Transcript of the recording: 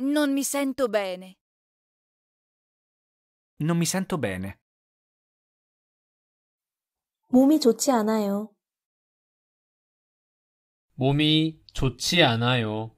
Non mi sento bene. Non mi sento bene. 몸이 좋지 않아요. 몸이 좋지 않아요.